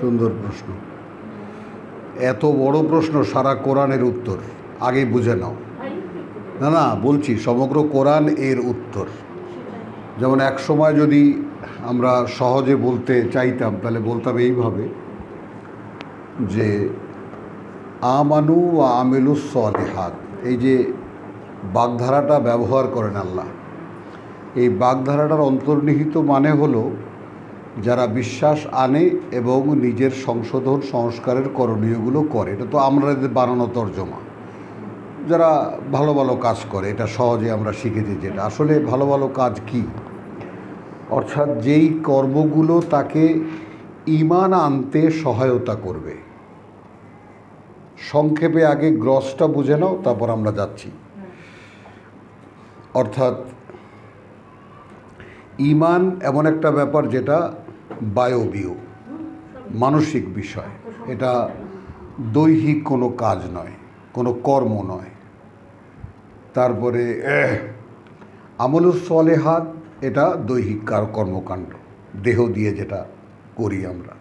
সুন্দর প্রশ্ন এত বড় প্রশ্ন সারা কোরআনের উত্তর আগে বুঝে নাও না না বলছি সমগ্র কোরআন এর উত্তর যেমন এক সময় যদি আমরা সহজে বলতে চাইতাম তাহলে বলতাম এইভাবে যে আমানু বা আমিলুস সলেহাত এই যে বাগধারাটা ব্যবহার করেন আল্লাহ এই বাগধারাটার অন্তর্নিহিত মানে হলো যারা বিশ্বাস আনে এবং নিজের সংশোধন সংস্কারের করণীয়গুলো করে এটা তো আমরা এদের বানানো তর্জমা যারা ভালো ভালো কাজ করে এটা সহজে আমরা শিখেছি যেটা আসলে ভালো ভালো কাজ কি অর্থাৎ যেই কর্মগুলো তাকে ইমান আনতে সহায়তা করবে সংক্ষেপে আগে গ্রসটা বুঝে নাও তারপর আমরা যাচ্ছি অর্থাৎ ইমান এমন একটা ব্যাপার যেটা বায়বীয় মানসিক বিষয় এটা দৈহিক কোনো কাজ নয় কোনো কর্ম নয় তারপরে আমল সলেহাত এটা দৈহিক কার কর্মকাণ্ড দেহ দিয়ে যেটা করি আমরা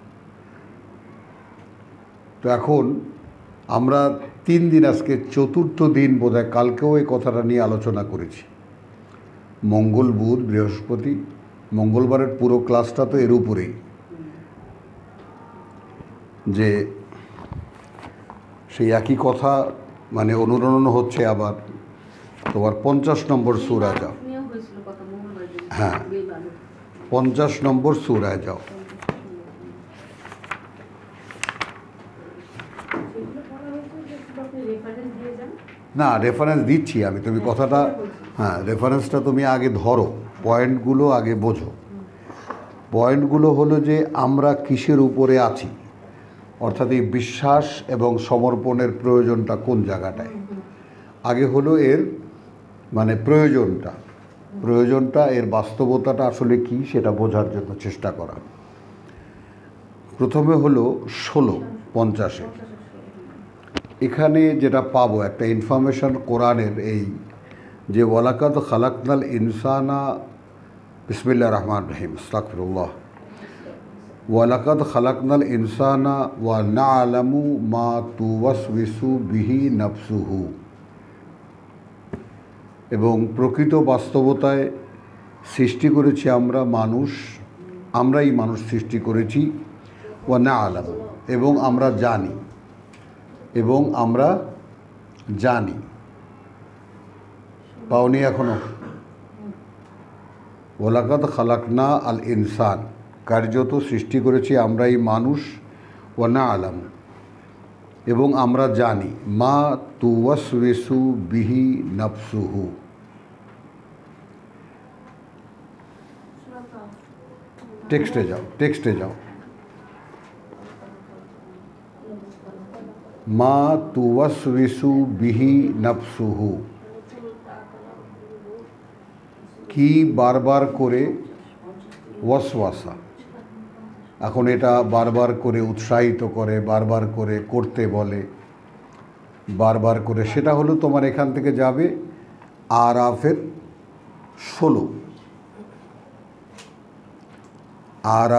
তো এখন আমরা তিন দিন আজকে চতুর্থ দিন বোধ কালকেও এই কথাটা নিয়ে আলোচনা করেছি মঙ্গল বুধ বৃহস্পতি মঙ্গলবারের পুরো ক্লাসটা তো এর উপরেই যে সেই একই কথা মানে অনুরণন হচ্ছে আবার তোমার পঞ্চাশ নম্বর সুরা যাও হ্যাঁ পঞ্চাশ নম্বর সুরায় যাও না রেফারেন্স দিচ্ছি আমি তুমি কথাটা হ্যাঁ, হ্যাঁ রেফারেন্সটা তুমি আগে ধরো পয়েন্টগুলো আগে বোঝো পয়েন্টগুলো হলো যে আমরা কিসের উপরে আছি অর্থাৎ এই বিশ্বাস এবং সমর্পণের প্রয়োজনটা কোন জায়গাটায় আগে হলো এর মানে প্রয়োজনটা প্রয়োজনটা এর বাস্তবতাটা আসলে কি সেটা বোঝার জন্য চেষ্টা করা প্রথমে হলো ষোলো পঞ্চাশে এখানে যেটা পাবো একটা ইনফরমেশন কোরআনের এই যে ওয়ালাকাত খালাকনাল ইনসানা বিসমিল্লা রহমান রহিম ইস্তাকফরুল্লাহ ওয়ালাকাত খালাকনাল ইনসানা ওয়া না আলামু মা তুয়াস বিসু বিহি নফসুহু এবং প্রকৃত বাস্তবতায় সৃষ্টি করেছি আমরা মানুষ আমরাই মানুষ সৃষ্টি করেছি ওয়া না আলাম এবং আমরা জানি এবং আমরা জানি পাওনি এখনো ওলাকাত খালাকনা আল ইনসান কার্যত সৃষ্টি করেছি আমরা এই মানুষ ও না আলাম এবং আমরা জানি মা তুয়সু বিহি নাফসুহু টেক্সটে যাও টেক্সটে যাও মা তুয়সু বিহি নফসুহু কি বারবার করে ওয়াসওয়াসা এখন এটা বারবার করে উৎসাহিত করে বারবার করে করতে বলে বারবার করে সেটা হলো তোমার এখান থেকে যাবে আফের ষোলো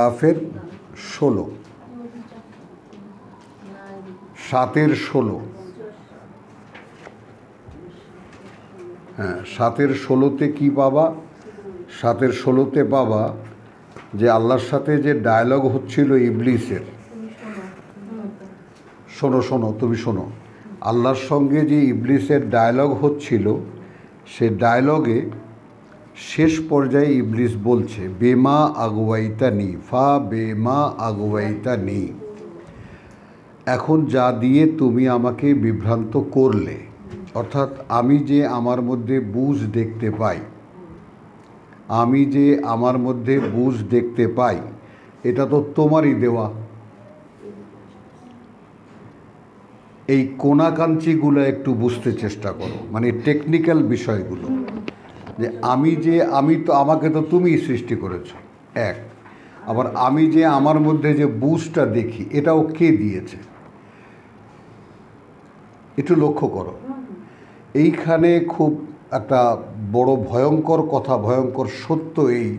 আফের ষোলো সাতের ষোলো হ্যাঁ সাতের ষোলোতে কি বাবা সাতের ষোলোতে বাবা যে আল্লাহর সাথে যে ডায়ালগ হচ্ছিল ইবলিসের শোনো শোনো তুমি শোনো আল্লাহর সঙ্গে যে ইবলিসের ডায়ালগ হচ্ছিল সে ডায়ালগে শেষ পর্যায়ে ইবলিস বলছে বেমা আগুয়াইতা নি ফা বেমা আগুয়াইতা নি এখন যা দিয়ে তুমি আমাকে বিভ্রান্ত করলে অর্থাৎ আমি যে আমার মধ্যে বুঝ দেখতে পাই আমি যে আমার মধ্যে বুঝ দেখতে পাই এটা তো তোমারই দেওয়া এই কোনাকাঞ্চিগুলো একটু বুঝতে চেষ্টা করো মানে টেকনিক্যাল বিষয়গুলো যে আমি যে আমি তো আমাকে তো তুমি সৃষ্টি করেছো এক আবার আমি যে আমার মধ্যে যে বুঝটা দেখি এটাও কে দিয়েছে একটু লক্ষ্য করো এইখানে খুব একটা বড় ভয়ঙ্কর কথা ভয়ঙ্কর সত্য এই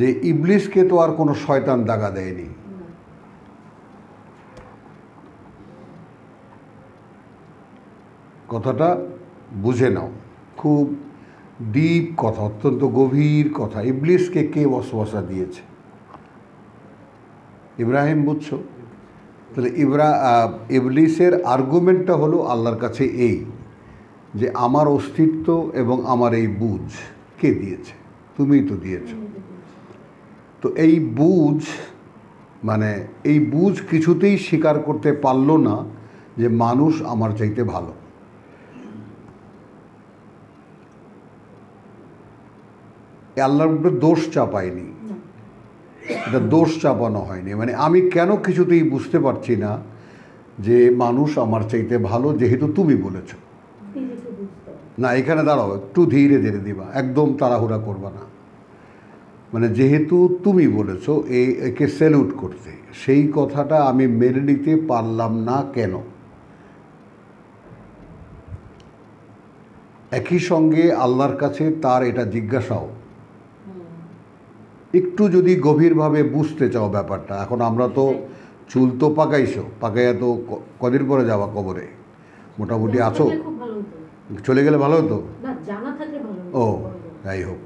যে ইবলিশকে তো আর কোনো শয়তান দাগা দেয়নি কথাটা বুঝে নাও খুব ডিপ কথা অত্যন্ত গভীর কথা ইবলিশকে কে বসবাসা দিয়েছে ইব্রাহিম বুঝছো তাহলে ইব্রা ইবলিশের আর্গুমেন্টটা হলো আল্লাহর কাছে এই যে আমার অস্তিত্ব এবং আমার এই বুঝ কে দিয়েছে তুমিই তো দিয়েছ তো এই বুঝ মানে এই বুঝ কিছুতেই স্বীকার করতে পারল না যে মানুষ আমার চাইতে ভালো আল্লাহর উপরে দোষ চাপায়নি এটা দোষ চাপানো হয়নি মানে আমি কেন কিছুতেই বুঝতে পারছি না যে মানুষ আমার চাইতে ভালো যেহেতু তুমি বলেছো না এখানে দাঁড়াও একটু ধীরে ধীরে দিবা একদম তাড়াহুড়া করবা না মানে যেহেতু তুমি বলেছ এই একে স্যালুট করতে সেই কথাটা আমি মেনে নিতে পারলাম না কেন একই সঙ্গে আল্লাহর কাছে তার এটা জিজ্ঞাসাও একটু যদি গভীরভাবে বুঝতে চাও ব্যাপারটা এখন আমরা তো চুল তো পাকাইছো পাকাইয়া তো কদিন পরে যাওয়া কবরে মোটামুটি আছো চলে গেলে ভালো হতো ও যাই হোক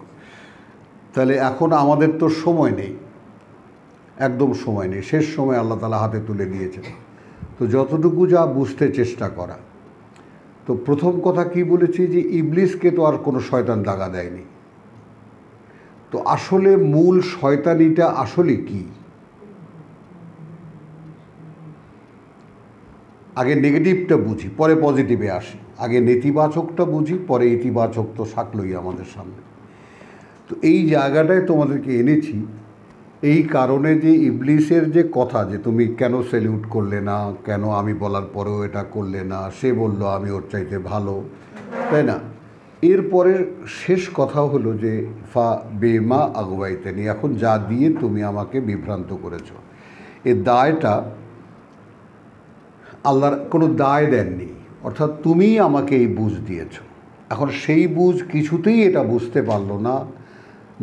তাহলে এখন আমাদের তো সময় নেই একদম সময় নেই শেষ সময় আল্লাহ তালা হাতে তুলে দিয়েছে তো যতটুকু যা বুঝতে চেষ্টা করা তো প্রথম কথা কি বলেছি যে ইবলিসকে তো আর কোনো শয়তান দাগা দেয়নি তো আসলে মূল শয়তানিটা আসলে কি আগে নেগেটিভটা বুঝি পরে পজিটিভে আসি আগে নেতিবাচকটা বুঝি পরে ইতিবাচক তো সাকলই আমাদের সামনে তো এই জায়গাটায় তোমাদেরকে এনেছি এই কারণে যে ইবলিসের যে কথা যে তুমি কেন সেলিউট করলে না কেন আমি বলার পরেও এটা করলে না সে বলল আমি ওর চাইতে ভালো তাই না এরপরে শেষ কথা হলো যে ফা বেমা আগবাইতেনি এখন যা দিয়ে তুমি আমাকে বিভ্রান্ত করেছ এ দায়টা আল্লাহর কোনো দায় দেননি অর্থাৎ তুমিই আমাকে এই বুঝ দিয়েছ এখন সেই বুঝ কিছুতেই এটা বুঝতে পারলো না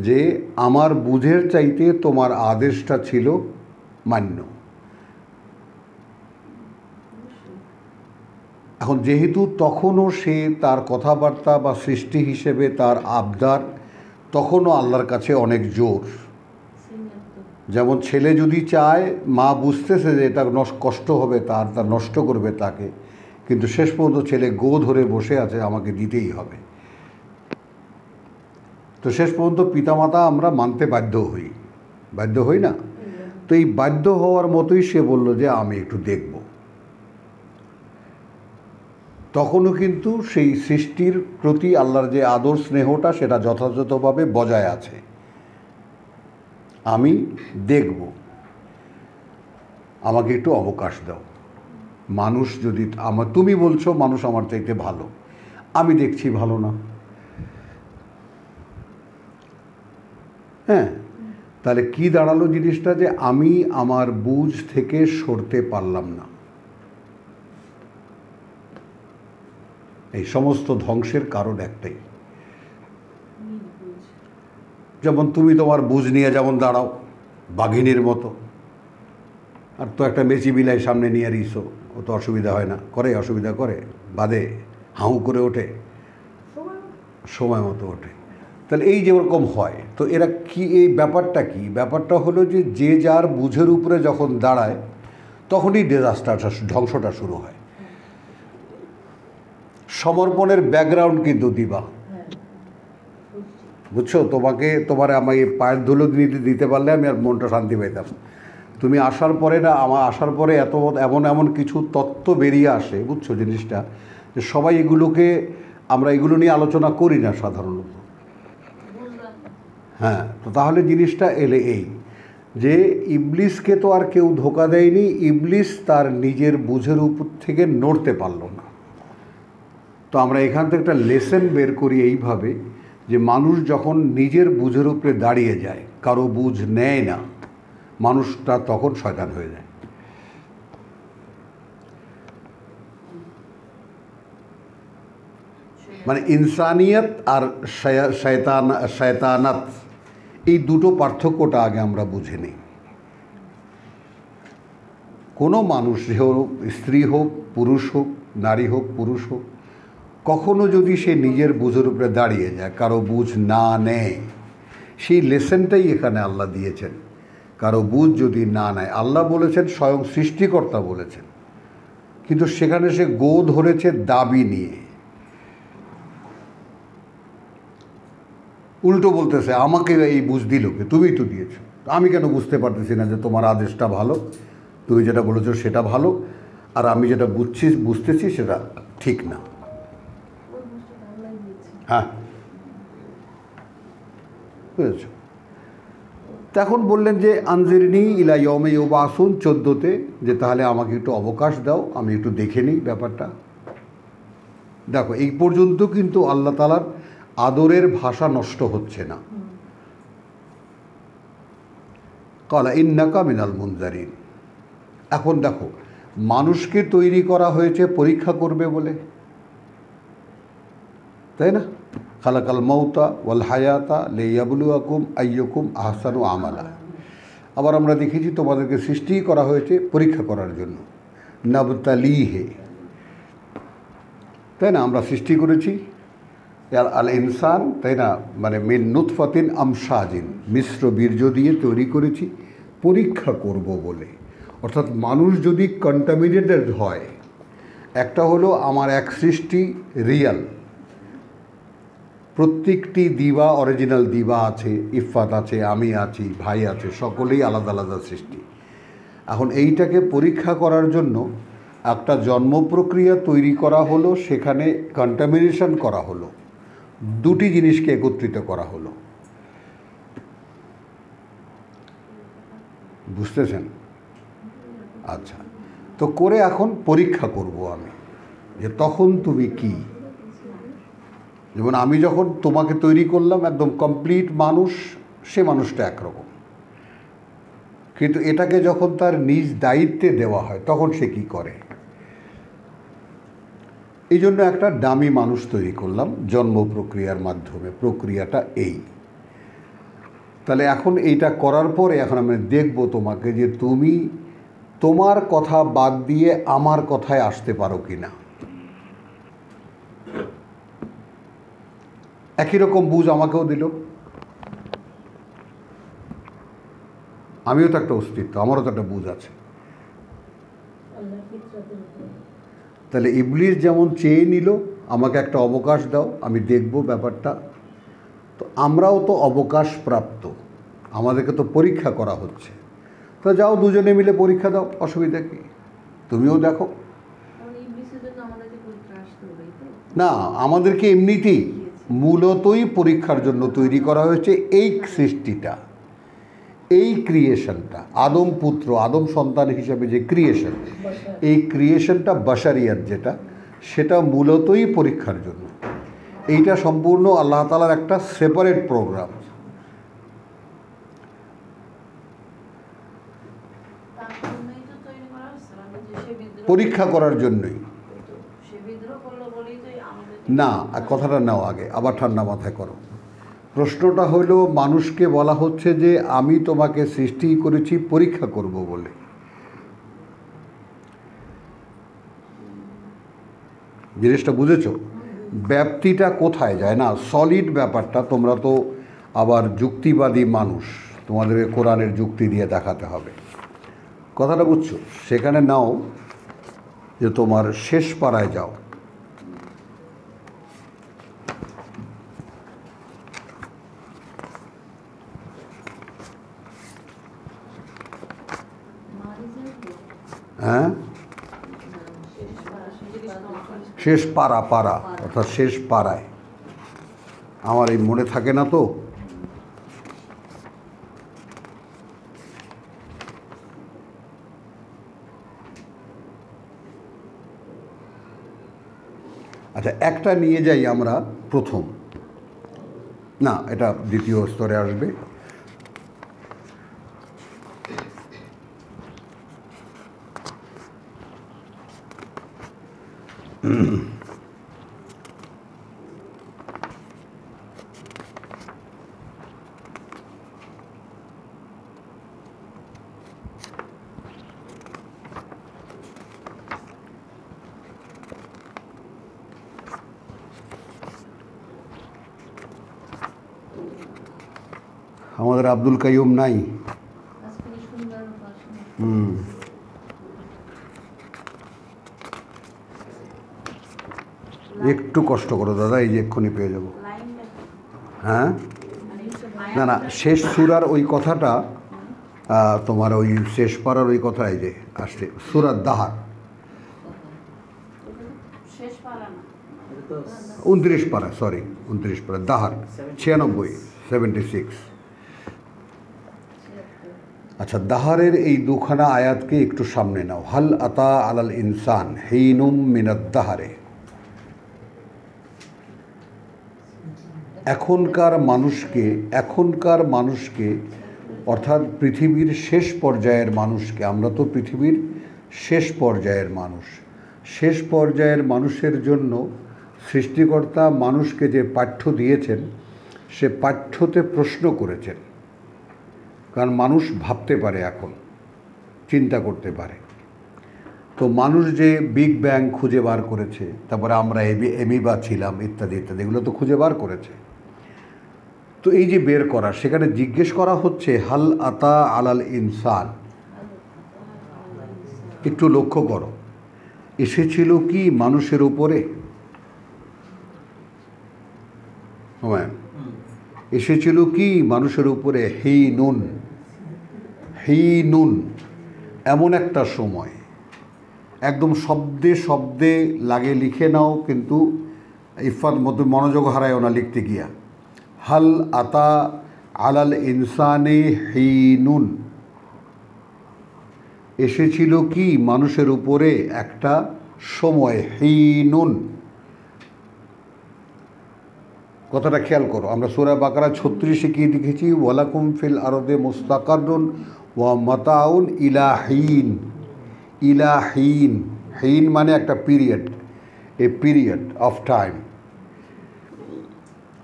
যে আমার বুঝের চাইতে তোমার আদেশটা ছিল মান্য এখন যেহেতু তখনও সে তার কথাবার্তা বা সৃষ্টি হিসেবে তার আবদার তখনও আল্লাহর কাছে অনেক জোর যেমন ছেলে যদি চায় মা বুঝতেছে যে এটা কষ্ট হবে তার তা নষ্ট করবে তাকে কিন্তু শেষ পর্যন্ত ছেলে গো ধরে বসে আছে আমাকে দিতেই হবে তো শেষ পর্যন্ত পিতামাতা আমরা মানতে বাধ্য হই বাধ্য হই না তো এই বাধ্য হওয়ার মতোই সে বলল যে আমি একটু দেখব তখনও কিন্তু সেই সৃষ্টির প্রতি আল্লাহর যে আদর স্নেহটা সেটা যথাযথভাবে বজায় আছে আমি দেখব আমাকে একটু অবকাশ দাও মানুষ যদি আমার তুমি বলছো মানুষ আমার চাইতে ভালো আমি দেখছি ভালো না হ্যাঁ তাহলে কি দাঁড়ালো জিনিসটা যে আমি আমার বুঝ থেকে সরতে পারলাম না এই সমস্ত ধ্বংসের কারণ একটাই যেমন তুমি তোমার বুঝ নিয়ে যেমন দাঁড়াও বাঘিনীর মতো আর তো একটা মেচি বিলাই সামনে নিয়ে রিসো অত অসুবিধা হয় না করে অসুবিধা করে বাদে হাউ করে ওঠে সময় মতো ওঠে তাহলে এই যেরকম হয় তো এরা কি এই ব্যাপারটা কি ব্যাপারটা হলো যে যে যার বুঝের উপরে যখন দাঁড়ায় তখনই ডিজাস্টারটা ধ্বংসটা শুরু হয় সমর্পণের ব্যাকগ্রাউন্ড কিন্তু দিবা বুঝছো তোমাকে তোমার আমাকে পায়ের ধুলো দিতে দিতে পারলে আমি আর মনটা শান্তি পাইতাম তুমি আসার পরে না আমার আসার পরে এত এমন এমন কিছু তত্ত্ব বেরিয়ে আসে বুঝছো জিনিসটা যে সবাই এগুলোকে আমরা এগুলো নিয়ে আলোচনা করি না সাধারণত হ্যাঁ তো তাহলে জিনিসটা এলে এই যে ইবলিসকে তো আর কেউ ধোকা দেয়নি ইবলিস তার নিজের বুঝের উপর থেকে নড়তে পারল না তো আমরা এখান থেকে একটা লেসেন বের করি এইভাবে যে মানুষ যখন নিজের বুঝের উপরে দাঁড়িয়ে যায় কারো বুঝ নেয় না মানুষটা তখন শয়তান হয়ে যায় মানে ইনসানিয়ত আর শয়তান শয়তানাত এই দুটো পার্থক্যটা আগে আমরা বুঝে নিই কোনো মানুষ যে হোক স্ত্রী হোক পুরুষ হোক নারী হোক পুরুষ হোক কখনো যদি সে নিজের বুঝের উপরে দাঁড়িয়ে যায় কারো বুঝ না নেয় সেই লেসেনটাই এখানে আল্লাহ দিয়েছেন কারো বুঝ যদি না নেয় আল্লাহ বলেছেন স্বয়ং সৃষ্টিকর্তা বলেছেন কিন্তু সেখানে সে গো ধরেছে দাবি নিয়ে উল্টো বলতেছে আমাকে এই বুঝ দিলোকে তুমিই তো দিয়েছো আমি কেন বুঝতে পারতেছি না যে তোমার আদেশটা ভালো তুমি যেটা বলেছো সেটা ভালো আর আমি যেটা বুঝছি বুঝতেছি সেটা ঠিক না হ্যাঁ বুঝেছো তখন বললেন যে আনজিরনি ইলা ইয়মে ইউবাসুন চোদ্দোতে যে তাহলে আমাকে একটু অবকাশ দাও আমি একটু দেখে নিই ব্যাপারটা দেখো এই পর্যন্ত কিন্তু আল্লাহ তালার আদরের ভাষা নষ্ট হচ্ছে না কলা ইন্নাকা মিনাল মুনজারিন এখন দেখো মানুষকে তৈরি করা হয়েছে পরীক্ষা করবে বলে তাই না খালাকাল মৌতা ওয়াল হায়াতা লেয়াবুলু আকুম আইয়কুম আহসানু আমালা আবার আমরা দেখেছি তোমাদেরকে সৃষ্টি করা হয়েছে পরীক্ষা করার জন্য নবতালিহে তাই না আমরা সৃষ্টি করেছি আর আল ইনসান তাই না মানে মিন নুৎফাতিন আমসাজিন মিশ্র বীর্য দিয়ে তৈরি করেছি পরীক্ষা করব বলে অর্থাৎ মানুষ যদি কন্টামিনেটেড হয় একটা হলো আমার এক সৃষ্টি রিয়াল প্রত্যেকটি দিবা অরিজিনাল দিবা আছে ইফাত আছে আমি আছি ভাই আছে সকলেই আলাদা আলাদা সৃষ্টি এখন এইটাকে পরীক্ষা করার জন্য একটা জন্ম প্রক্রিয়া তৈরি করা হলো সেখানে কন্টামিনেশন করা হলো দুটি জিনিসকে একত্রিত করা হলো বুঝতেছেন আচ্ছা তো করে এখন পরীক্ষা করব আমি যে তখন তুমি কী যেমন আমি যখন তোমাকে তৈরি করলাম একদম কমপ্লিট মানুষ সে মানুষটা একরকম কিন্তু এটাকে যখন তার নিজ দায়িত্বে দেওয়া হয় তখন সে কি করে এই জন্য একটা দামি মানুষ তৈরি করলাম জন্ম প্রক্রিয়ার মাধ্যমে প্রক্রিয়াটা এই তাহলে এখন এইটা করার পরে এখন আমি দেখব তোমাকে যে তুমি তোমার কথা বাদ দিয়ে আমার কথায় আসতে পারো কি না একই রকম বুঝ আমাকেও দিল আমিও তো একটা অস্তিত্ব আমারও তো একটা বুঝ আছে তাহলে ইবলিশ যেমন চেয়ে নিল আমাকে একটা অবকাশ দাও আমি দেখব ব্যাপারটা তো আমরাও তো অবকাশ প্রাপ্ত আমাদেরকে তো পরীক্ষা করা হচ্ছে তো যাও দুজনে মিলে পরীক্ষা দাও অসুবিধা কি তুমিও দেখো না আমাদেরকে এমনিতেই মূলতই পরীক্ষার জন্য তৈরি করা হয়েছে এই সৃষ্টিটা এই ক্রিয়েশনটা আদম পুত্র আদম সন্তান হিসাবে যে ক্রিয়েশন এই ক্রিয়েশনটা বাসারিয়ার যেটা সেটা মূলতই পরীক্ষার জন্য এইটা সম্পূর্ণ আল্লাহ তালার একটা মানে সেপারেট প্রোগ্রাম পরীক্ষা করার জন্যই না কথাটা নাও আগে আবার ঠান্ডা মাথায় করো প্রশ্নটা হইল মানুষকে বলা হচ্ছে যে আমি তোমাকে সৃষ্টি করেছি পরীক্ষা করব বলে জিনিসটা বুঝেছ ব্যাপ্তিটা কোথায় যায় না সলিড ব্যাপারটা তোমরা তো আবার যুক্তিবাদী মানুষ তোমাদেরকে কোরআনের যুক্তি দিয়ে দেখাতে হবে কথাটা বুঝছো সেখানে নাও যে তোমার শেষ পাড়ায় যাও হ্যাঁ শেষ পাড়া পাড়া অর্থাৎ শেষ পাড়ায় আমার এই মনে থাকে না তো আচ্ছা একটা নিয়ে যাই আমরা প্রথম না এটা দ্বিতীয় স্তরে আসবে আব্দুল কাইম নাই হুম একটু কষ্ট করো দাদা এই যে এক্ষুনি পেয়ে যাব হ্যাঁ না না শেষ সুরার ওই কথাটা তোমার ওই শেষ পাড়ার ওই কথা এই যে আসছে সুরার দাহার উনত্রিশ পাড়া সরি উনত্রিশ পাড়া দাহার ছিয়ানব্বই সেভেন্টি সিক্স আচ্ছা দাহারের এই দুখানা আয়াতকে একটু সামনে নাও হাল আতা আলাল ইনসান হেইনুম মিনাদ দাহারে এখনকার মানুষকে এখনকার মানুষকে অর্থাৎ পৃথিবীর শেষ পর্যায়ের মানুষকে আমরা তো পৃথিবীর শেষ পর্যায়ের মানুষ শেষ পর্যায়ের মানুষের জন্য সৃষ্টিকর্তা মানুষকে যে পাঠ্য দিয়েছেন সে পাঠ্যতে প্রশ্ন করেছেন কারণ মানুষ ভাবতে পারে এখন চিন্তা করতে পারে তো মানুষ যে বিগ ব্যাং খুঁজে বার করেছে তারপরে আমরা এবি এমিবা ছিলাম ইত্যাদি ইত্যাদি এগুলো তো খুঁজে বার করেছে তো এই যে বের করা সেখানে জিজ্ঞেস করা হচ্ছে হাল আতা আলাল ইনসান একটু লক্ষ্য করো এসেছিল কি মানুষের উপরে এসেছিল কি মানুষের উপরে হেই নুন হিনুন এমন একটা সময় একদম শব্দে শব্দে লাগে লিখে নাও কিন্তু ইফাত মধ্যে মনোযোগ হারায় না লিখতে গিয়া হাল আতা আলাল ইনসানে হিনুন এসেছিল কি মানুষের উপরে একটা সময় হিনুন কথাটা খেয়াল করো আমরা সোরা বাকরা ছত্রিশে কি দেখেছি ওয়ালাকুম ফিল আরদে মুস্তাকারুন ওয়া মাতাউন ইলাহীন ইলাহীন হীন মানে একটা period a period of time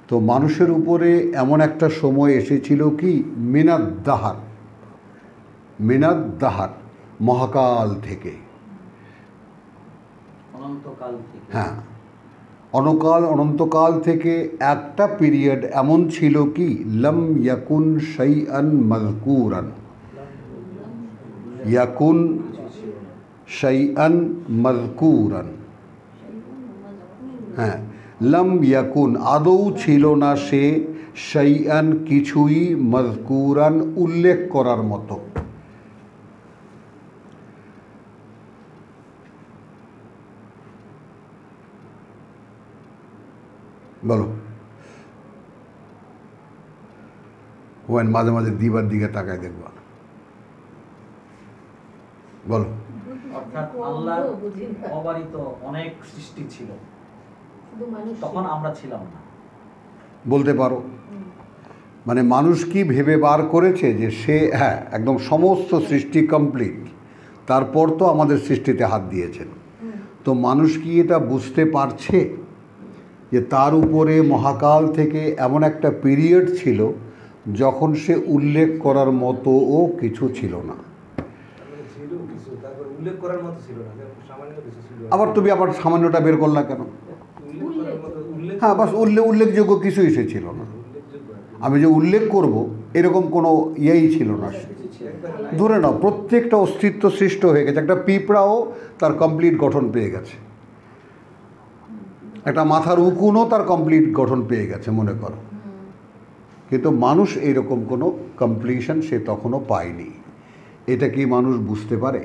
তো মানুষের উপরে এমন একটা সময় এসেছিল কি মিনাদ দাহার মিনাদ দাহার মহাকাল থেকে হ্যাঁ অনকাল অনন্তকাল থেকে একটা পিরিয়ড এমন ছিল কি লম ইয়াকুন সৈ আন মজকুরান ইয়াকুন শাইআন মজকুরান হ্যাঁ লম ইয়াকুন আদৌ ছিল না সে শৈয়ান কিছুই মজকুরান উল্লেখ করার মতো বলো ওয়ান মাঝে মাঝে দিবার দিকে তাকায় দেখবা বলো অনেক সৃষ্টি ছিল তখন আমরা ছিলাম না বলতে পারো মানে মানুষ কি ভেবে বার করেছে যে সে হ্যাঁ একদম সমস্ত সৃষ্টি কমপ্লিট তারপর তো আমাদের সৃষ্টিতে হাত দিয়েছেন তো মানুষ কি এটা বুঝতে পারছে যে তার উপরে মহাকাল থেকে এমন একটা পিরিয়ড ছিল যখন সে উল্লেখ করার মতো ও কিছু ছিল না উল্লেখ করার মতো ছিল না সামান্য কিছু ছিল আবার তুমি আবার সামান্যটা বের করলা কেন হ্যাঁ বাস উল্লেখ উল্লেখযোগ্য কিছু ছিল না আমি যে উল্লেখ করব এরকম কোনো ইয়েই ছিল না ধরে নাও প্রত্যেকটা অস্তিত্ব সৃষ্ট হয়ে গেছে একটা পিঁপড়াও তার কমপ্লিট গঠন পেয়ে গেছে একটা মাথার উকুনও তার কমপ্লিট গঠন পেয়ে গেছে মনে করো কিন্তু মানুষ এরকম কোনো কমপ্লিশন সে তখনও পায়নি এটা কি মানুষ বুঝতে পারে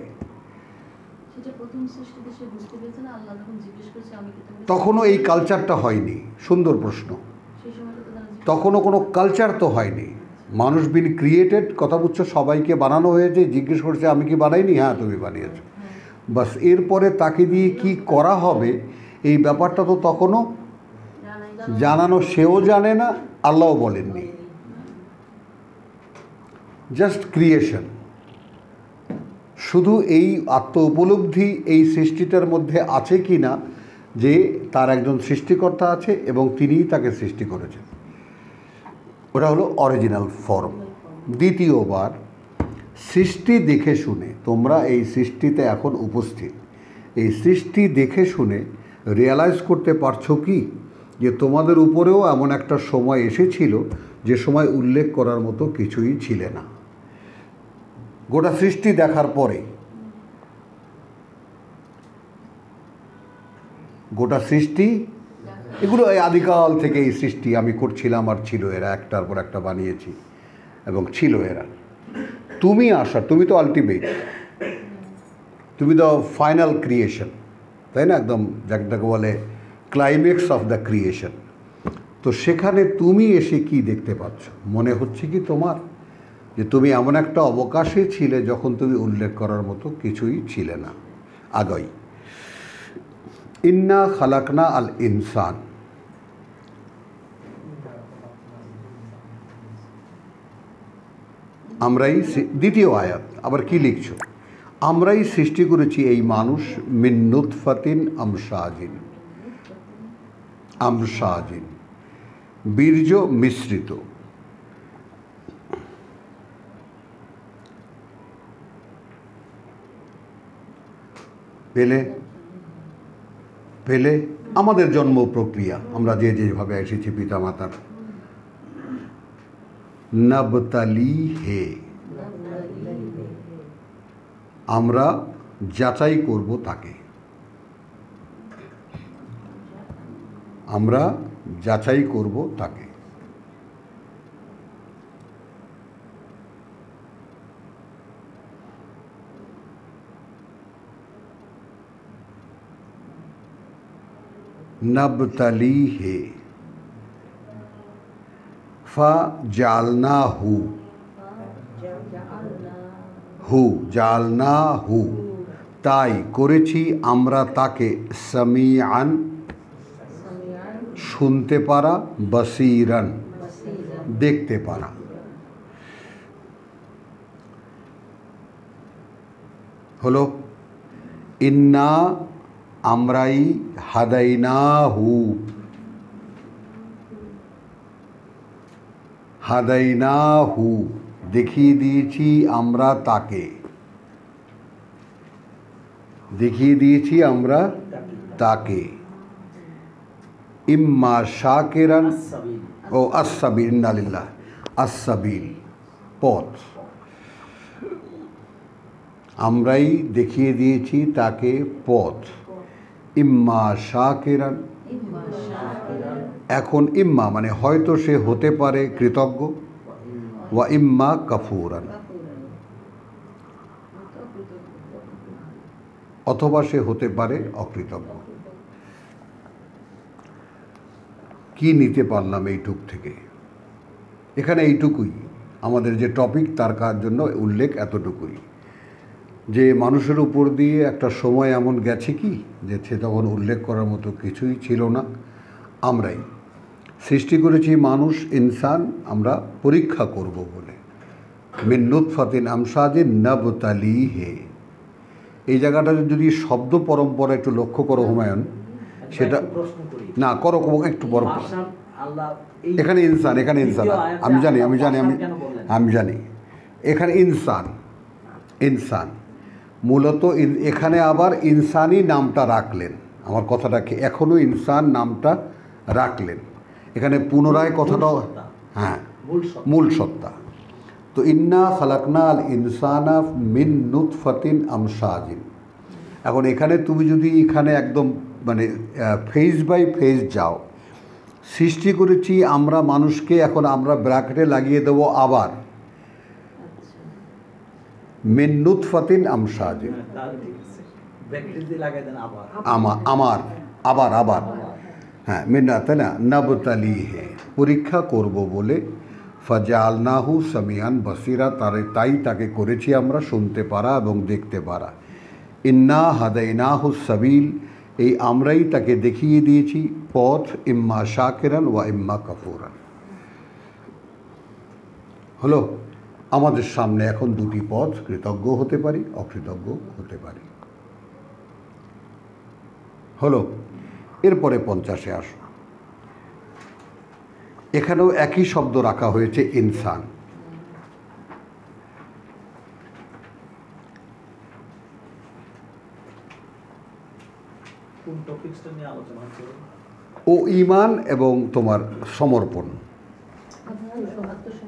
তখনও এই কালচারটা হয়নি সুন্দর প্রশ্ন তখনও কোনো কালচার তো হয়নি মানুষ বিন ক্রিয়েটেড কথা বুঝছো সবাইকে বানানো হয়েছে জিজ্ঞেস করছে আমি কি বানাইনি হ্যাঁ তুমি বানিয়েছো হ্যাঁ। বাস এরপরে তাকে দিয়ে কি করা হবে এই ব্যাপারটা তো তখনও জানানো সেও জানে না আল্লাহও বলেননি জাস্ট ক্রিয়েশন শুধু এই আত্ম উপলব্ধি এই সৃষ্টিটার মধ্যে আছে কি না যে তার একজন সৃষ্টিকর্তা আছে এবং তিনিই তাকে সৃষ্টি করেছেন ওটা হলো অরিজিনাল ফর্ম দ্বিতীয়বার সৃষ্টি দেখে শুনে তোমরা এই সৃষ্টিতে এখন উপস্থিত এই সৃষ্টি দেখে শুনে রিয়ালাইজ করতে পারছো কি যে তোমাদের উপরেও এমন একটা সময় এসেছিল যে সময় উল্লেখ করার মতো কিছুই ছিলে না গোটা সৃষ্টি দেখার পরে গোটা সৃষ্টি এগুলো এই আদিকাল থেকে এই সৃষ্টি আমি করছিলাম আর ছিল এরা একটার পর একটা বানিয়েছি এবং ছিল এরা তুমি আসা তুমি তো আলটিমেট তুমি তো ফাইনাল ক্রিয়েশন তাই না একদম যাকে বলে ক্লাইম্যাক্স অফ দ্য ক্রিয়েশন তো সেখানে তুমি এসে কি দেখতে পাচ্ছ মনে হচ্ছে কি তোমার যে তুমি এমন একটা অবকাশে ছিলে যখন তুমি উল্লেখ করার মতো কিছুই ছিলে না আগই ইন্না খালাকনা আল ইনসান আমরাই দ্বিতীয় আয়াত আবার কি লিখছ আমরাই সৃষ্টি করেছি এই মানুষ মিন্নুৎফাতিন আমসাহিন আমসাহিন বীর্য মিশ্রিত পেলে পেলে আমাদের জন্ম প্রক্রিয়া আমরা যে যেভাবে এসেছি পিতা মাতার নবতালি হে আমরা যাচাই করব তাকে আমরা যাচাই করব তাকে नबतली है फा जालना हो हो जालना हो ताई कुरेछि अमरा ताके समीअन सुनते पारा बसीरन देखते पारा हलो इन्ना हदईनाहू हदईनाहू देखिए दिए ताके देखिए दिए ताके इम्मा शाकिरन ओ असबी इन्ना असबील पथ हमर देखिए दिए ताके पथ ইম্মা শাকেরান এখন ইম্মা মানে হয়তো সে হতে পারে কৃতজ্ঞ ওয়া ইম্মা কাফুরান অথবা সে হতে পারে অকৃতজ্ঞ কি নিতে পারলাম এইটুক থেকে এখানে এইটুকুই আমাদের যে টপিক তার কার জন্য উল্লেখ এতটুকুই যে মানুষের উপর দিয়ে একটা সময় এমন গেছে কি যে সে তখন উল্লেখ করার মতো কিছুই ছিল না আমরাই সৃষ্টি করেছি মানুষ ইনসান আমরা পরীক্ষা করব বলে মিন্নুত ফাতিন আমসাদে নবতালি হে এই জায়গাটা যদি শব্দ পরম্পরা একটু লক্ষ্য করো হুমায়ুন সেটা না করো একটু পরম্পরা এখানে ইনসান এখানে ইনসান আমি জানি আমি জানি আমি আমি জানি এখানে ইনসান ইনসান মূলত এখানে আবার ইনসানি নামটা রাখলেন আমার কথাটাকে এখনও ইনসান নামটা রাখলেন এখানে পুনরায় কথাটা হ্যাঁ মূল সত্তা তো ইন্না খালাকনা আল ইনসানা মিন আম আমসাজিন এখন এখানে তুমি যদি এখানে একদম মানে ফেজ বাই ফেজ যাও সৃষ্টি করেছি আমরা মানুষকে এখন আমরা ব্র্যাকেটে লাগিয়ে দেবো আবার মিন নুৎফাতিন হ্যাঁ, আমার আবার আবার হ্যাঁ মিন্না তাই না নবতালি হে পরীক্ষা করব বলে ফাজালনাহু সামিয়ান বসিরা তারে তাই তাকে করেছি আমরা শুনতে পারা এবং দেখতে পারা ইন্না হাদাইনাহু সাবিল এই আমরাই তাকে দেখিয়ে দিয়েছি পথ ইম্মা শাকেরান ওয়া ইম্মা কাফুরান হলো আমাদের সামনে এখন দুটি পথ কৃতজ্ঞ হতে পারি অকৃতজ্ঞ হতে পারি হলো এরপরে পঞ্চাশে আসো এখানেও একই শব্দ রাখা হয়েছে ইনসান ও ইমান এবং তোমার সমর্পণ আচ্ছা,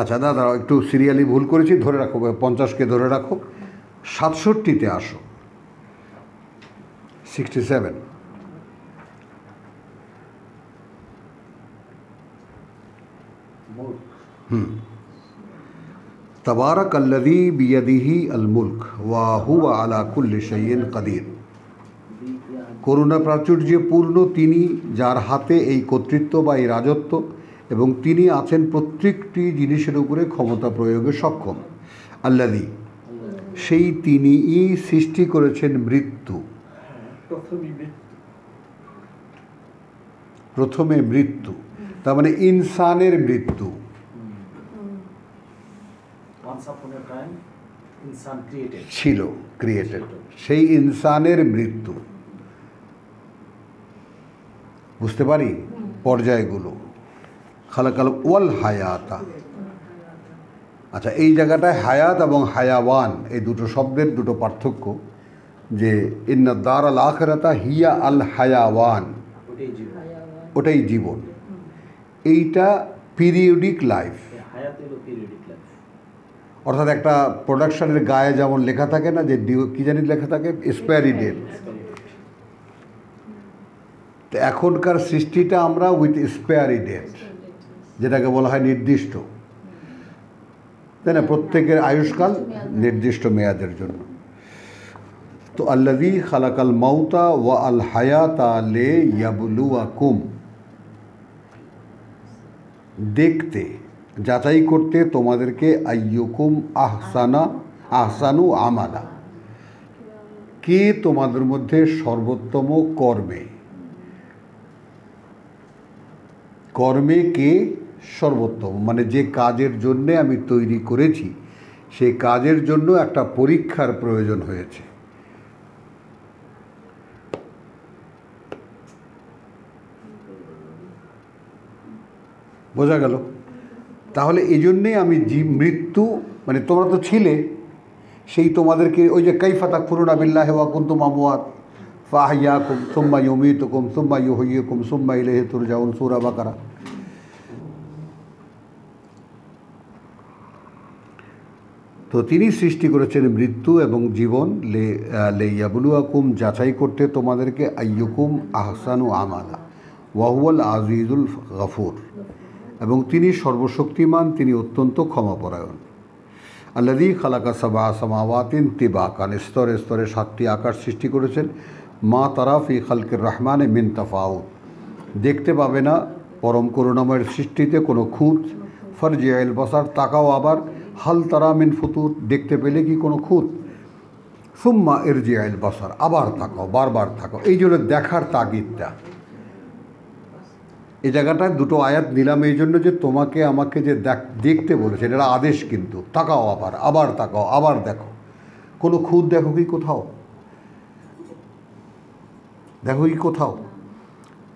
আচ্ছা দাদা একটু সিরিয়ালি ভুল করেছি ধরে রাখো পঞ্চাশকে ধরে রাখো সাতষট্টিতে আসো সিক্সটি সেভেন হুম তবারক আল্লাদি বিয়দিহি আল ওয়াহু আলা কুল্লি সৈয়ন কাদির করুণা পূর্ণ তিনি যার হাতে এই কর্তৃত্ব বা এই রাজত্ব এবং তিনি আছেন প্রত্যেকটি জিনিসের উপরে ক্ষমতা প্রয়োগে সক্ষম আল্লাদি সেই তিনিই সৃষ্টি করেছেন মৃত্যু প্রথমে মৃত্যু তার মানে ইনসানের মৃত্যু ছিল ক্রিয়েটেড সেই ইনসানের মৃত্যু বুঝতে পারি পর্যায়গুলো খালাকাল ওয়াল হায়াতা আচ্ছা এই জায়গাটায় হায়াত এবং হায়াওয়ান এই দুটো শব্দের দুটো পার্থক্য যে ইন্না দার আল আখরাতা হিয়া আল হায়াওয়ান ওটাই জীবন এইটা পিরিয়ডিক লাইফ অর্থাৎ একটা প্রোডাকশনের গায়ে যেমন লেখা থাকে না যে কী জানি লেখা থাকে এক্সপায়ারি ডেট তো এখনকার সৃষ্টিটা আমরা উইথ এক্সপায়ারি ডেট যেটাকে বলা হয় নির্দিষ্ট তাই না প্রত্যেকের আয়ুষ্কাল নির্দিষ্ট মেয়াদের জন্য তো আল্লাদি খালাকাল মাউতা ওয়া আল হায়াতা লে ইয়াবুলু কুম দেখতে যাচাই করতে তোমাদেরকে আয়ুকুম আহসানা আহসানু আমালা কে তোমাদের মধ্যে সর্বোত্তম কর্মে কর্মে কে সর্বোত্তম মানে যে কাজের জন্যে আমি তৈরি করেছি সেই কাজের জন্য একটা পরীক্ষার প্রয়োজন হয়েছে বোঝা গেল তাহলে এই জন্যেই আমি জীব মৃত্যু মানে তোমরা তো ছিলে সেই তোমাদেরকে ওই যে কৈফাতা খুরুন আবিল্লাহ হেওয়া কুন্তুম আমুয়াত ফাহিয়া কুম সুম্মা ইউমিতুকুম সুম্মা কুম সুম্মা ইলেহে যাউন সুরা বাকারা তো তিনি সৃষ্টি করেছেন মৃত্যু এবং জীবন লে লেয়াবুলুয়াকুম যাচাই করতে তোমাদেরকে আইয়ুকুম আহসানু আমালা ওয়াহুয়াল আজিজুল গফুর এবং তিনি সর্বশক্তিমান তিনি অত্যন্ত ক্ষমাপরায়ণ আল্লাদি খালাকা সাবা সামাওয়াতিন তিবাকান স্তরে স্তরে সাতটি আকাশ সৃষ্টি করেছেন মা তারাফ ই খালকের রহমানে মিন তাফাউদ দেখতে পাবে না পরম করুণাময়ের সৃষ্টিতে কোনো খুঁত ফরজিয়াল বসার তাকাও আবার হাল তারামিন ফুতুর দেখতে পেলে কি কোনো খুঁত সুম্মা আইল বাসার আবার থাকো বারবার থাকো এই জন্য দেখার তাগিদটা এই জায়গাটায় দুটো আয়াত নিলাম এই জন্য যে তোমাকে আমাকে যে দেখতে বলেছে এটা আদেশ কিন্তু তাকাও আবার আবার তাকাও আবার দেখো কোনো খুঁত দেখো কি কোথাও দেখো কি কোথাও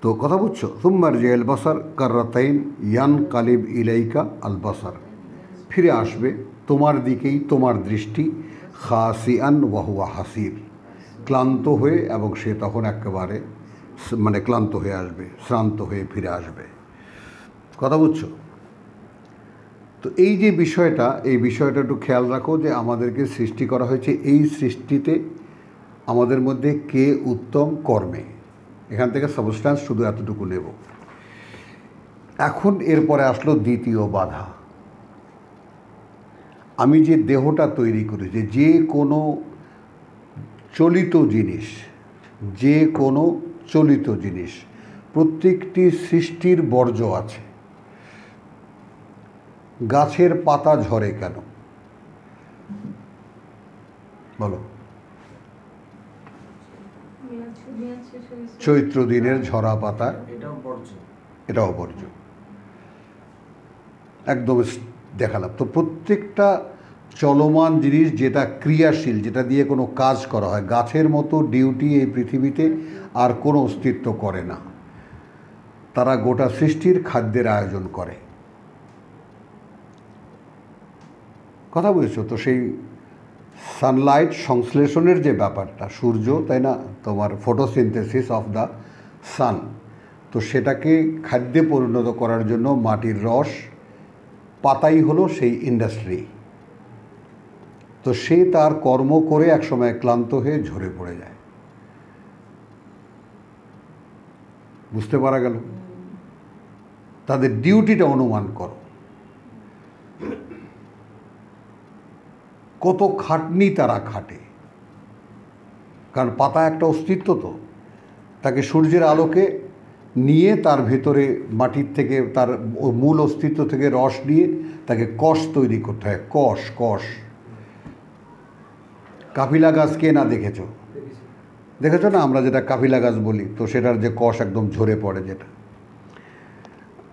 তো কথা বুঝছো সুম্মার যে আলবাসার কার্রাতাইন ইয়ান কালিব ইলাইকা আলবাসার ফিরে আসবে তোমার দিকেই তোমার দৃষ্টি খাসিয়ান ওয়াহুয়া হাসির ক্লান্ত হয়ে এবং সে তখন একেবারে মানে ক্লান্ত হয়ে আসবে শ্রান্ত হয়ে ফিরে আসবে কথা বুঝছো তো এই যে বিষয়টা এই বিষয়টা একটু খেয়াল রাখো যে আমাদেরকে সৃষ্টি করা হয়েছে এই সৃষ্টিতে আমাদের মধ্যে কে উত্তম কর্মে এখান থেকে সাবস্ট্যান্স শুধু এতটুকু নেব এখন এরপরে আসলো দ্বিতীয় বাধা আমি যে দেহটা তৈরি করেছি যে কোনো চলিত জিনিস যে কোনো চলিত জিনিস প্রত্যেকটি সৃষ্টির বর্জ্য আছে গাছের পাতা ঝরে কেন বলো চৈত্র দিনের ঝরা পাতা এটাও বর্জ্য একদম দেখালাম তো প্রত্যেকটা চলমান জিনিস যেটা ক্রিয়াশীল যেটা দিয়ে কোনো কাজ করা হয় গাছের মতো ডিউটি এই পৃথিবীতে আর কোনো অস্তিত্ব করে না তারা গোটা সৃষ্টির খাদ্যের আয়োজন করে কথা বলেছো তো সেই সানলাইট সংশ্লেষণের যে ব্যাপারটা সূর্য তাই না তোমার ফটোসিনথেসিস অফ দ্য সান তো সেটাকে খাদ্যে পরিণত করার জন্য মাটির রস পাতাই হলো সেই ইন্ডাস্ট্রি তো সে তার কর্ম করে একসময় ক্লান্ত হয়ে ঝরে পড়ে যায় বুঝতে পারা গেল তাদের ডিউটিটা অনুমান করো কত খাটনি তারা খাটে কারণ পাতা একটা অস্তিত্ব তো তাকে সূর্যের আলোকে নিয়ে তার ভেতরে মাটির থেকে তার মূল অস্তিত্ব থেকে রস নিয়ে তাকে কষ তৈরি করতে হয় কষ কষ কাফিলা গাছ কে না দেখেছো দেখেছো না আমরা যেটা কাফিলা গাছ বলি তো সেটার যে কষ একদম ঝরে পড়ে যেটা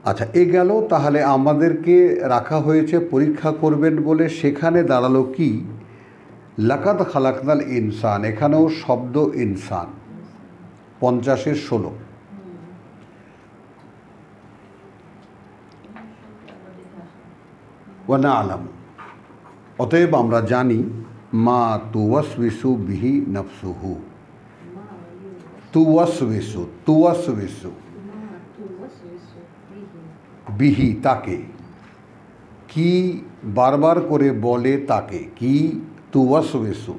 আচ্ছা এ গেল তাহলে আমাদেরকে রাখা হয়েছে পরীক্ষা করবেন বলে সেখানে দাঁড়ালো কি লাকাত খালাকনাল ইনসান এখানেও শব্দ ইনসান পঞ্চাশের ষোলো ওয়ানা আলাম অতএব আমরা জানি माँ तुवस विशु भी नफसु हो तुवस विशु तुवस विशु बिही ताके की बार बार कोरे बोले ताके की तुवस विशु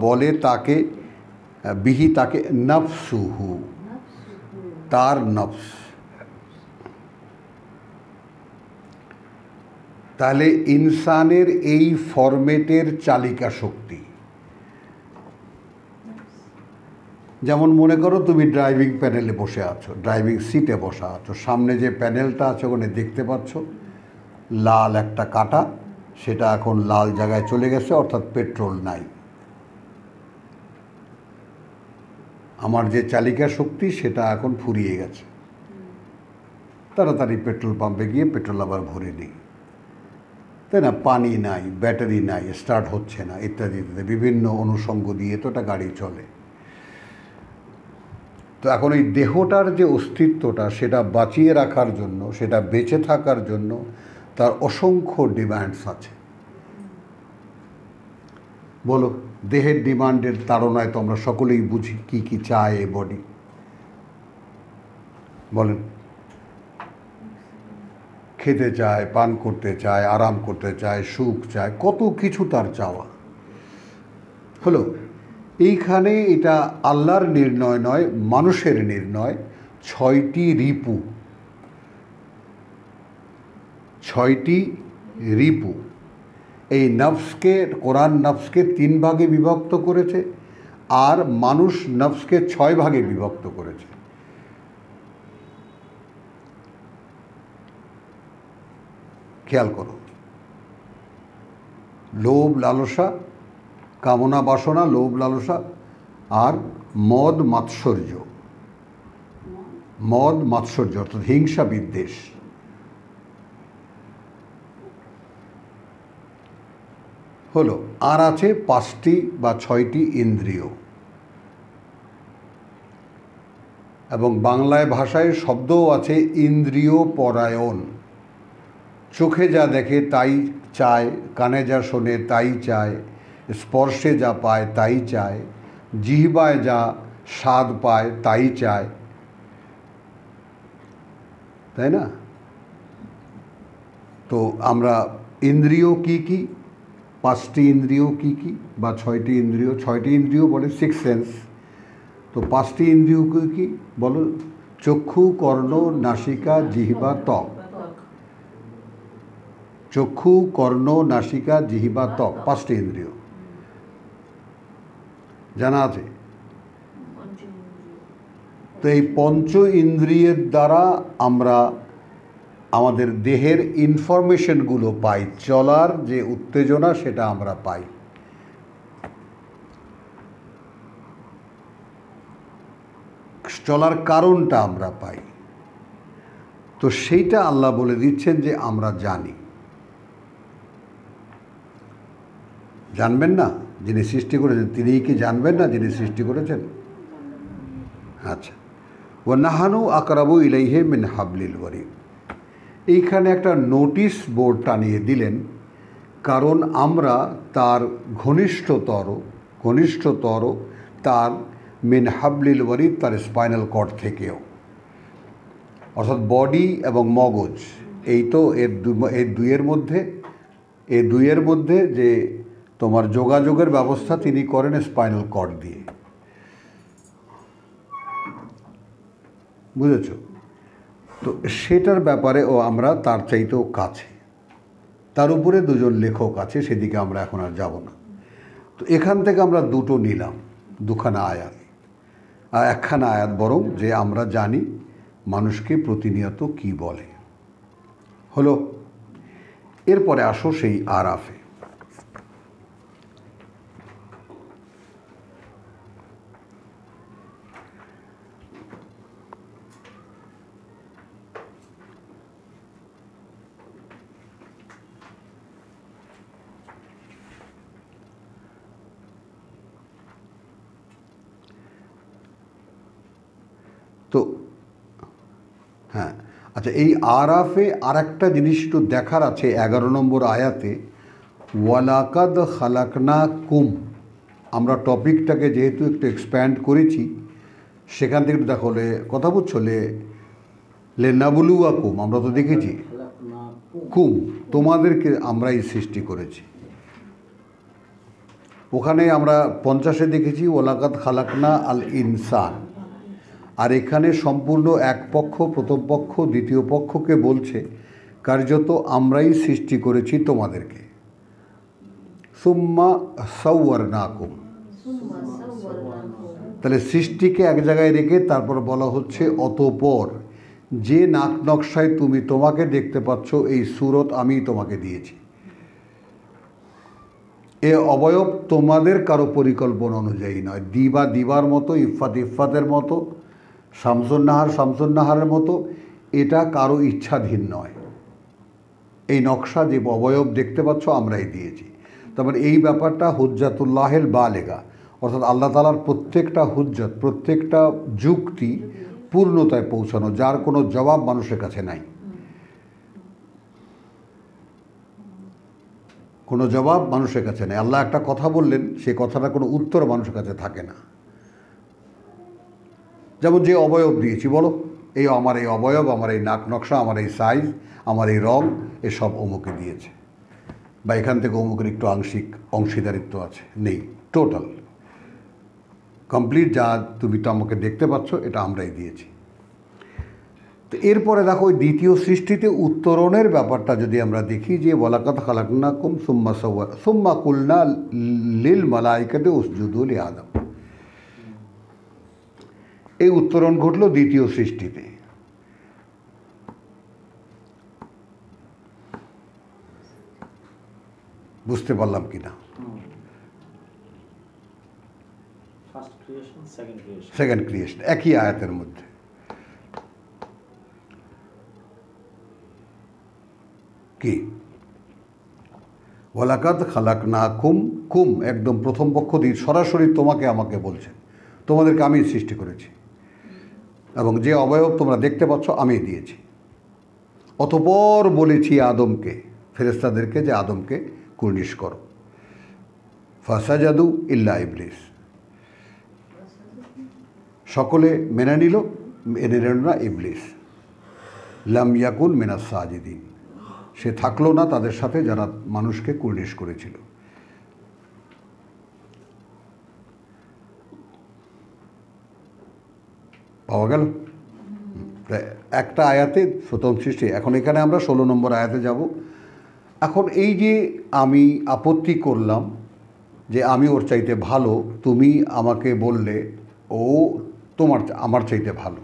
बोले ताके बिही ताके नफसु हो तार नफ्स তাহলে ইনসানের এই ফরমেটের চালিকা শক্তি যেমন মনে করো তুমি ড্রাইভিং প্যানেলে বসে আছো ড্রাইভিং সিটে বসা আছো সামনে যে প্যানেলটা আছে ওখানে দেখতে পাচ্ছ লাল একটা কাটা সেটা এখন লাল জায়গায় চলে গেছে অর্থাৎ পেট্রোল নাই আমার যে চালিকা শক্তি সেটা এখন ফুরিয়ে গেছে তাড়াতাড়ি পেট্রোল পাম্পে গিয়ে পেট্রোল আবার ভরে নিই তাই না পানি নাই ব্যাটারি নাই স্টার্ট হচ্ছে না ইত্যাদি ইত্যাদি বিভিন্ন অনুষঙ্গ দিয়ে তো এটা গাড়ি চলে তো এখন এই দেহটার যে অস্তিত্বটা সেটা বাঁচিয়ে রাখার জন্য সেটা বেঁচে থাকার জন্য তার অসংখ্য ডিমান্ডস আছে বলো দেহের ডিমান্ডের তাড়নায় তো আমরা সকলেই বুঝি কি কি চায় এ বডি বলেন খেতে চায় পান করতে চায় আরাম করতে চায় সুখ চায় কত কিছু তার চাওয়া হলো এইখানে এটা আল্লাহর নির্ণয় নয় মানুষের নির্ণয় ছয়টি রিপু ছয়টি রিপু এই নফসকে কোরআন নফসকে তিন ভাগে বিভক্ত করেছে আর মানুষ নফসকে ছয় ভাগে বিভক্ত করেছে খেয়াল করো লোভ লালসা কামনা বাসনা লোভ লালসা আর মদ মাৎসর্য মদ মাৎসর্য অর্থাৎ হিংসা বিদ্বেষ হলো আর আছে পাঁচটি বা ছয়টি ইন্দ্রিয় এবং বাংলায় ভাষায় শব্দও আছে ইন্দ্রিয় পরায়ণ চোখে যা দেখে তাই চায় কানে যা শুনে তাই চায় स्पर्শে যা পায় তাই চায় জিহ্বা যা স্বাদ পায় তাই চায় তাই না তো আমরা ইন্দ্রিয় কি কি পাঁচটি ইন্দ্রিয় কি কি বা ছয়টি ইন্দ্রিয় ছয়টি ইন্দ্রিয় বলে সিক্স সেন্স তো পাঁচটি ইন্দ্রিয় কি কি বলো চক্ষু কর্ণ নাসিকা জিহ্বা ত চক্ষু কর্ণ নাসিকা জিহিবা ত্বক পাঁচটি ইন্দ্রিয় জানা আছে তো এই পঞ্চ ইন্দ্রিয়ের দ্বারা আমরা আমাদের দেহের ইনফরমেশনগুলো পাই চলার যে উত্তেজনা সেটা আমরা পাই চলার কারণটা আমরা পাই তো সেইটা আল্লাহ বলে দিচ্ছেন যে আমরা জানি জানবেন না যিনি সৃষ্টি করেছেন তিনিই কি জানবেন না যিনি সৃষ্টি করেছেন আচ্ছা ও নাহানু আকরাবু ইলাইহে মিন হাবলিল ওয়ারিদ এইখানে একটা নোটিশ বোর্ড টানিয়ে দিলেন কারণ আমরা তার ঘনিষ্ঠতর ঘনিষ্ঠতর তার মিন হাবলিল ওয়ারিদ তার স্পাইনাল কর্ড থেকেও অর্থাৎ বডি এবং মগজ এই তো এর এর দুইয়ের মধ্যে এ দুইয়ের মধ্যে যে তোমার যোগাযোগের ব্যবস্থা তিনি করেন স্পাইনাল কর্ড দিয়ে বুঝেছ তো সেটার ব্যাপারে ও আমরা তার চাইতেও কাছে তার উপরে দুজন লেখক আছে সেদিকে আমরা এখন আর যাব না তো এখান থেকে আমরা দুটো নিলাম দুখানা আয়াত আর একখানা আয়াত বরং যে আমরা জানি মানুষকে প্রতিনিয়ত কি বলে হলো এরপরে আসো সেই আরাফে আচ্ছা এই আরাফে আর একটা জিনিস একটু দেখার আছে এগারো নম্বর আয়াতে ওয়ালাকাদ খালাকনা কুম আমরা টপিকটাকে যেহেতু একটু এক্সপ্যান্ড করেছি সেখান থেকে একটু দেখো কথা বলছো লে লে নাবুলুয়া কুম আমরা তো দেখেছি কুম তোমাদেরকে আমরাই সৃষ্টি করেছি ওখানে আমরা পঞ্চাশে দেখেছি ওলাকাত খালাকনা আল ইনসান আর এখানে সম্পূর্ণ এক পক্ষ প্রথম পক্ষ দ্বিতীয় পক্ষকে বলছে কার্যত আমরাই সৃষ্টি করেছি তোমাদেরকে সুম্মা সৌয়ারনাকুম তাহলে সৃষ্টিকে এক জায়গায় রেখে তারপর বলা হচ্ছে অতপর যে নাক নকশায় তুমি তোমাকে দেখতে পাচ্ছ এই সুরত আমি তোমাকে দিয়েছি এ অবয়ব তোমাদের কারো পরিকল্পনা অনুযায়ী নয় দিবা দিবার মতো ইফাত ইফাতের মতো শামসুন্নাহার শামসুন্নাহারের মতো এটা কারো ইচ্ছাধীন নয় এই নকশা যে অবয়ব দেখতে পাচ্ছ আমরাই দিয়েছি তারপর এই ব্যাপারটা হুজ্জাতুল্লাহের বালেগা অর্থাৎ আল্লাহ তালার প্রত্যেকটা হুজ্জত প্রত্যেকটা যুক্তি পূর্ণতায় পৌঁছানো যার কোনো জবাব মানুষের কাছে নাই কোনো জবাব মানুষের কাছে নেই আল্লাহ একটা কথা বললেন সে কথাটা কোনো উত্তর মানুষের কাছে থাকে না যেমন যে অবয়ব দিয়েছি বলো এই আমার এই অবয়ব আমার এই নাক নকশা আমার এই সাইজ আমার এই রং এসব অমুকে দিয়েছে বা এখান থেকে অমুকের একটু আংশিক অংশীদারিত্ব আছে নেই টোটাল কমপ্লিট যা তুমি তো আমাকে দেখতে পাচ্ছ এটা আমরাই দিয়েছি তো এরপরে দেখো ওই দ্বিতীয় সৃষ্টিতে উত্তরণের ব্যাপারটা যদি আমরা দেখি যে বলাকাত খালাকনা কুম সুম্মা সুম্মা কুলনা লীল মালাইকাতে উসজুদুল আদম এই উত্তরণ ঘটল দ্বিতীয় সৃষ্টিতে বুঝতে পারলাম কি না সেকেন্ড ক্রিয়েশন একই আয়াতের মধ্যে কি ওলাকাত খালাক না কুম কুম একদম প্রথম পক্ষ দিয়ে সরাসরি তোমাকে আমাকে বলছেন তোমাদেরকে আমি সৃষ্টি করেছি এবং যে অবয়ব তোমরা দেখতে পাচ্ছ আমি দিয়েছি অতপর বলেছি আদমকে ফেরেস্তাদেরকে যে আদমকে কুর্নিশ করো ফাসা জাদু ইল্লা ইবলিস সকলে মেনে নিল মেনে নিল না ইবলিস লাম ইয়াকুল মিনাস সে থাকলো না তাদের সাথে যারা মানুষকে কুর্নিশ করেছিল পাওয়া গেল একটা আয়াতে প্রথম সৃষ্টি এখন এখানে আমরা ষোলো নম্বর আয়াতে যাব এখন এই যে আমি আপত্তি করলাম যে আমি ওর চাইতে ভালো তুমি আমাকে বললে ও তোমার আমার চাইতে ভালো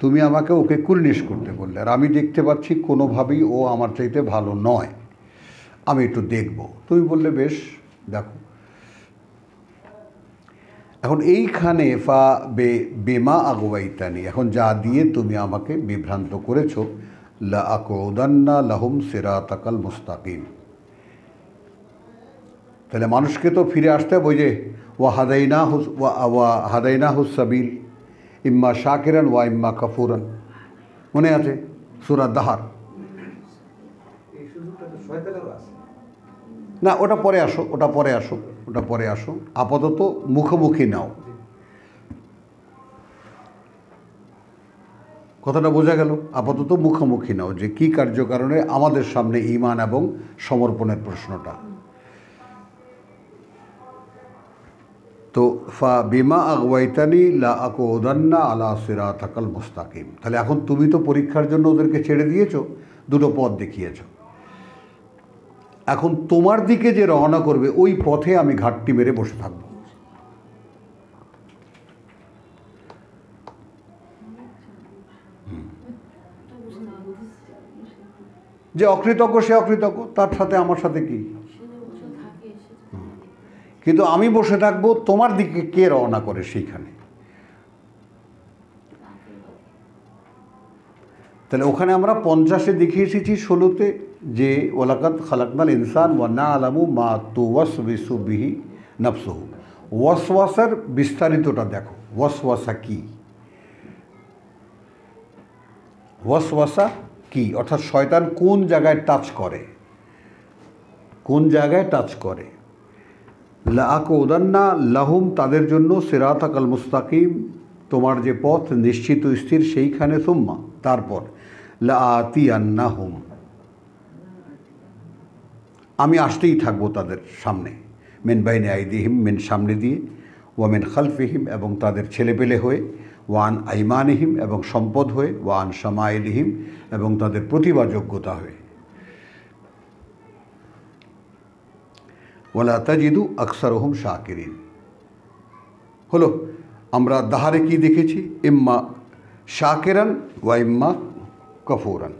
তুমি আমাকে ওকে কুলনিশ করতে বললে আর আমি দেখতে পাচ্ছি কোনোভাবেই ও আমার চাইতে ভালো নয় আমি একটু দেখব তুমি বললে বেশ দেখো এখন এইখানে ফা বে বেমা আগুয়াইতানি এখন যা দিয়ে তুমি আমাকে বিভ্রান্ত করেছ লা আকৌদান্না লাহুম সেরাতাকাল মুস্তাকিম তাহলে মানুষকে তো ফিরে আসতে হবে ওই যে ওয়া হাদাইনা হুস ওয়া হাদাইনা হুস সাবিল ইম্মা শাকিরান ওয়া ইম্মা কাফুরান মনে আছে সুরা দাহার না ওটা পরে আসো ওটা পরে আসো ওটা পরে আসো আপাতত মুখোমুখি নাও কথাটা বোঝা গেল আপাতত মুখোমুখি নাও যে কি কার্যকারণে আমাদের সামনে ইমান এবং সমর্পণের প্রশ্নটা তো ফা বিমা আগওয়াইতানি লা ওদান্না আলা সিরা থাকাল মুস্তাকিম তাহলে এখন তুমি তো পরীক্ষার জন্য ওদেরকে ছেড়ে দিয়েছো দুটো পথ দেখিয়েছো এখন তোমার দিকে যে রওনা করবে ওই পথে আমি ঘাটটি মেরে বসে থাকব যে অকৃতজ্ঞ সে অকৃতজ্ঞ তার সাথে আমার সাথে কি কিন্তু আমি বসে থাকবো তোমার দিকে কে রওনা করে সেইখানে তাহলে ওখানে আমরা পঞ্চাশে দেখে এসেছি ষোলোতে যে ওলাকাত খালাকমাল ইনসান ওয়া না আলামু মা তো ওয়াস নফসহ ওয়াস ওয়াসের বিস্তারিতটা দেখো ওয়াসা কি ওয়াসা কি অর্থাৎ শয়তান কোন জায়গায় টাচ করে কোন জায়গায় টাচ করে আকোদান্না লাহুম তাদের জন্য সেরাতাকাল মুস্তাকিম তোমার যে পথ নিশ্চিত স্থির সেইখানে সোম্মা তারপর লাতি আন্না হোম আমি আসতেই থাকবো তাদের সামনে মেন বাইনে আইদিহিম মেন সামনে দিয়ে ওয়ামেন খালফিহিম এবং তাদের ছেলেপেলে হয়ে ওয়ান আইমানহিম এবং সম্পদ হয়ে ওয়ান সামাইলহিম এবং তাদের প্রতিভা যোগ্যতা হয়ে ওলা তাজিদু আকসার হোম শাকিরিন হলো আমরা দাহারে কি দেখেছি ইম্মা কেরান ওয়া ইম্মা কফুরান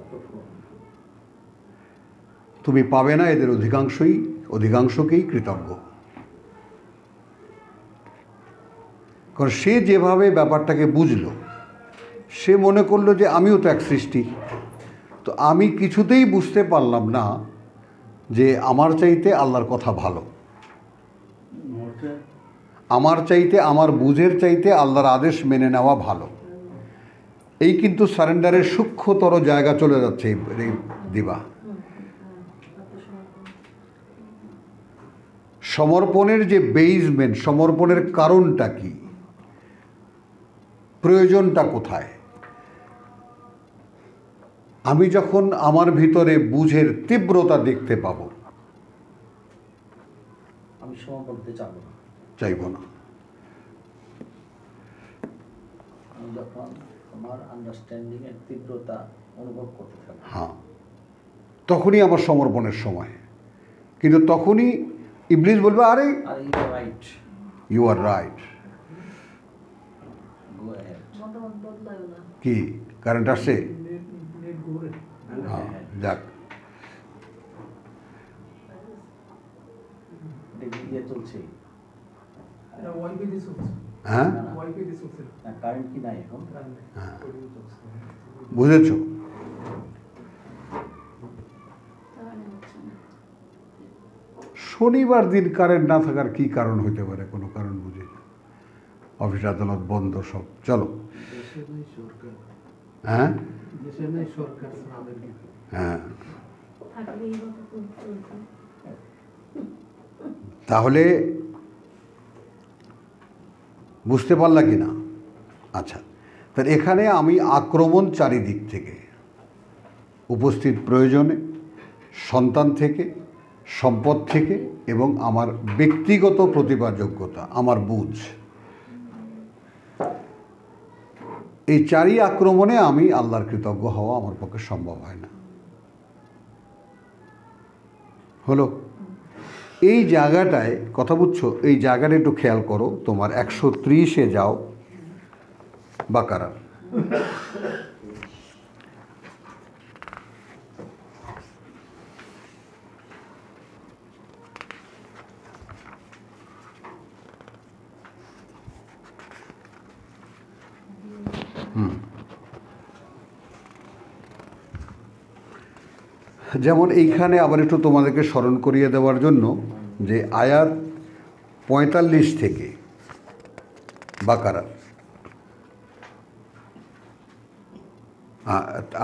তুমি পাবে না এদের অধিকাংশই অধিকাংশকেই কৃতজ্ঞ কারণ সে যেভাবে ব্যাপারটাকে বুঝল সে মনে করলো যে আমিও তো এক সৃষ্টি তো আমি কিছুতেই বুঝতে পারলাম না যে আমার চাইতে আল্লাহর কথা ভালো আমার চাইতে আমার বুঝের চাইতে আল্লাহর আদেশ মেনে নেওয়া ভালো এই কিন্তু সারেন্ডারের সূক্ষ্মতর জায়গা চলে যাচ্ছে এই দিবা সমর্পণের যে বেইজমেন্ট সমর্পণের কারণটা কি প্রয়োজনটা কোথায় আমি যখন আমার ভিতরে বুঝের তীব্রতা দেখতে পাব আমি করতে চাইব না চাইব না আমার আন্ডারস্ট্যান্ডিংয়ের তীব্রতা অনুভব করতে থাকি হ্যাঁ তখনই আমার সমর্পণের সময় কিন্তু তখনই ইবলিস বলবে আরে রাইট ইউ আর রাইট কি কারেন্ট আসছে হ্যাঁ যাক চলছে হ্যাঁ, হ্যাঁ। বুঝেছ শনিবার দিন কারেন্ট না থাকার কি কারণ হতে পারে কোনো কারণ বুঝি না অফিস আদালত বন্ধ সব চলো হ্যাঁ হ্যাঁ তাহলে বুঝতে পারলা কি না আচ্ছা তার এখানে আমি আক্রমণ চারিদিক থেকে উপস্থিত প্রয়োজনে সন্তান থেকে সম্পদ থেকে এবং আমার ব্যক্তিগত প্রতিভা যোগ্যতা আমার বুঝ এই চারি আক্রমণে আমি আল্লাহর কৃতজ্ঞ হওয়া আমার পক্ষে সম্ভব হয় না হলো এই জায়গাটায় কথা বুঝছো এই জায়গাটা একটু খেয়াল করো তোমার একশো ত্রিশে যাও বাকারার যেমন এইখানে আবার একটু তোমাদেরকে স্মরণ করিয়ে দেওয়ার জন্য যে আয়াত পঁয়তাল্লিশ থেকে বাকারার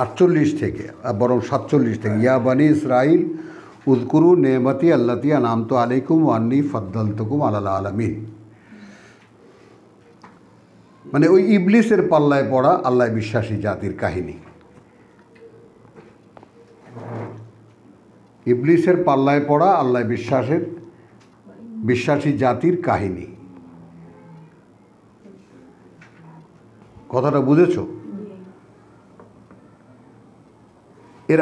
আটচল্লিশ থেকে বরং সাতচল্লিশ থেকে ইয়া বানি ইসরাইল উদকুরু নেমতি আল্লাতি তো আলাইকুম আন্নি তুকুম আল্লাহ আলমিন মানে ওই ইবলিসের পাল্লায় পড়া আল্লাহ বিশ্বাসী জাতির কাহিনী ইবলিসের পাল্লায় পড়া আল্লাহ বিশ্বাসের বিশ্বাসী জাতির কাহিনী কথাটা বুঝেছো